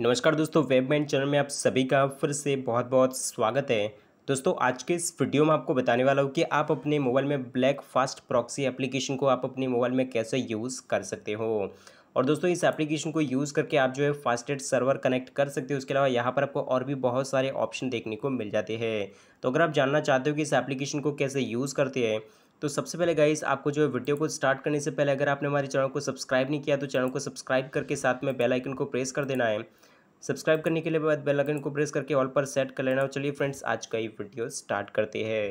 नमस्कार दोस्तों वेबमैन चैनल में आप सभी का फिर से बहुत बहुत स्वागत है दोस्तों आज के इस वीडियो में आपको बताने वाला हूँ कि आप अपने मोबाइल में ब्लैक फास्ट प्रॉक्सी एप्लीकेशन को आप अपने मोबाइल में कैसे यूज़ कर सकते हो और दोस्तों इस एप्लीकेशन को यूज़ करके आप जो है फास्टेड सर्वर कनेक्ट कर सकते हो उसके अलावा यहाँ पर आपको और भी बहुत सारे ऑप्शन देखने को मिल जाते हैं तो अगर आप जानना चाहते हो कि इस एप्लीकेशन को कैसे यूज़ करते हैं तो सबसे पहले गाइस आपको जो है वीडियो को स्टार्ट करने से पहले अगर आपने हमारे चैनल को सब्सक्राइब नहीं किया तो चैनल को सब्सक्राइब करके साथ में बेल आइकन को प्रेस कर देना है सब्सक्राइब करने के लिए बाद बेल आइकन को प्रेस करके ऑल पर सेट कर लेना और चलिए फ्रेंड्स आज का ये वीडियो स्टार्ट करते हैं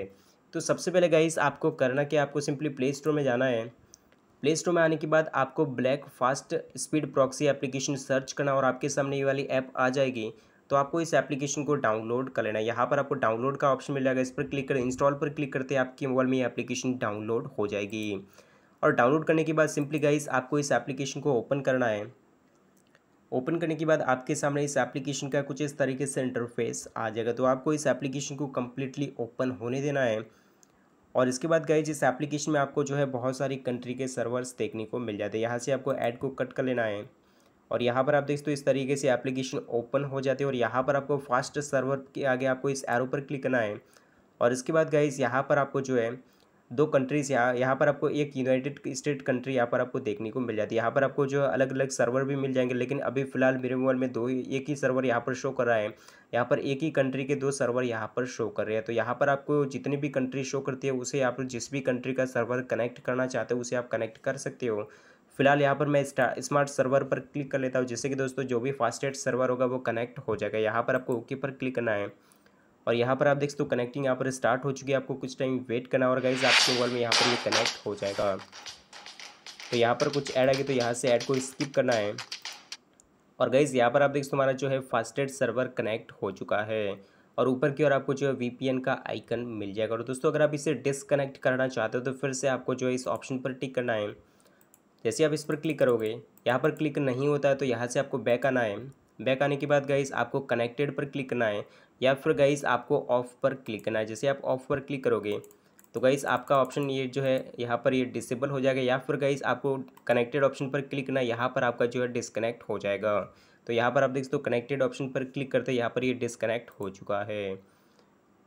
तो सबसे पहले गाइस आपको करना कि आपको सिंपली प्ले स्टोर में जाना है प्ले स्टोर में आने के बाद आपको black fast speed proxy application search करना और आपके सामने ये वाली ऐप आ जाएगी तो आपको इस एप्लीकेशन को डाउनलोड कर लेना है यहाँ पर आपको डाउनलोड का ऑप्शन मिल जाएगा इस पर क्लिक कर इंस्टॉल पर क्लिक करते हैं आपके मोबाइल में ये एप्लीकेशन डाउनलोड हो जाएगी और डाउनलोड करने के बाद सिंपली गाइस आपको इस एप्लीकेशन को ओपन करना है ओपन करने के बाद आपके सामने इस एप्लीकेशन का कुछ इस तरीके से इंटरफेस आ जाएगा तो आपको इस एप्लीकेशन को कम्प्लीटली ओपन होने देना है और इसके बाद गाइज इस एप्लीकेशन में आपको जो है बहुत सारी कंट्री के सर्वर्स देखने को मिल जाते हैं यहाँ से आपको ऐड को कट कर लेना है और यहाँ पर आप देख सकते हो इस तरीके से एप्लीकेशन ओपन हो जाती है और यहाँ पर आपको फास्ट सर्वर के आगे आपको इस एरो पर क्लिक करना है और इसके बाद गाइज यहाँ पर आपको जो है दो कंट्रीज़ यहाँ यहाँ पर आपको एक यूनाइटेड स्टेट कंट्री यहाँ पर आपको देखने को मिल जाती है यहाँ पर आपको जो अलग अलग सर्वर भी मिल जाएंगे लेकिन अभी फ़िलहाल मेरे मोबाइल में दो एक ही सर्वर यहाँ पर शो कर रहा है यहाँ पर एक ही कंट्री के दो सर्वर यहाँ पर शो कर रहे हैं तो यहाँ पर आपको जितनी भी कंट्री शो करती है उसे आप जिस भी कंट्री का सर्वर कनेक्ट करना चाहते हो उसे आप कनेक्ट कर सकते हो फिलहाल यहाँ पर मैं स्मार्ट सर्वर पर क्लिक कर लेता हूँ जैसे कि दोस्तों जो भी फास्टेस्ट सर्वर होगा वो कनेक्ट हो जाएगा यहाँ पर आपको ओके पर क्लिक करना है और यहाँ पर आप देख सकते हो कनेक्टिंग यहाँ पर स्टार्ट हो चुकी है आपको कुछ टाइम वेट करना और गाइज आपके मोबाइल में यहाँ पर ये यह कनेक्ट हो जाएगा तो यहाँ पर कुछ ऐड आएगी तो यहाँ से ऐड को स्किप करना है और गाइज यहाँ पर आप देख सकते हमारा जो है फास्टेस्ट सर्वर कनेक्ट हो चुका है और ऊपर की ओर आपको जो है एन का आइकन मिल जाएगा और दोस्तों अगर आप इसे डिसकनेक्ट करना चाहते हो तो फिर से आपको जो है इस ऑप्शन पर टिक करना है जैसे आप इस पर क्लिक करोगे यहाँ पर क्लिक नहीं होता है तो यहाँ से आपको बैक आना है बैक आने के बाद गाइस आपको कनेक्टेड पर क्लिक करना है या फिर गाइस आपको ऑफ पर क्लिक करना है जैसे आप ऑफ पर क्लिक करोगे तो गाइस आपका ऑप्शन ये जो है यहाँ पर ये डिसेबल हो जाएगा या फिर गाइस आपको कनेक्टेड ऑप्शन पर क्लिक करना है यहाँ पर आपका जो है डिसकनेक्ट हो जाएगा तो यहाँ पर आप देख सकते हो कनेक्टेड ऑप्शन पर क्लिक करते यहाँ पर ये डिसकनेक्ट हो चुका है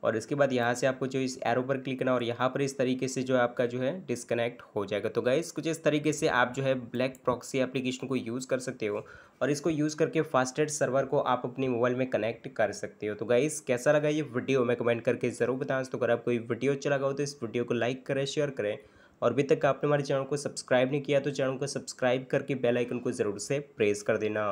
और इसके बाद यहाँ से आपको जो इस एरो पर क्लिक करना और यहाँ पर इस तरीके से जो आपका जो है डिस्कनेक्ट हो जाएगा तो गाइस कुछ इस तरीके से आप जो है ब्लैक प्रॉक्सी एप्लीकेशन को यूज़ कर सकते हो और इसको यूज़ करके फास्टेड सर्वर को आप अपने मोबाइल में कनेक्ट कर सकते हो तो गाइस कैसा लगा ये वीडियो मैं कमेंट करके ज़रूर बताऊँ तो अगर आपको कोई वीडियो अच्छा लगा हो तो इस वीडियो को लाइक करें शेयर करें और अभी तक आपने हमारे चैनल को सब्सक्राइब नहीं किया तो चैनल को सब्सक्राइब करके बेल आइकन को ज़रूर से प्रेस कर देना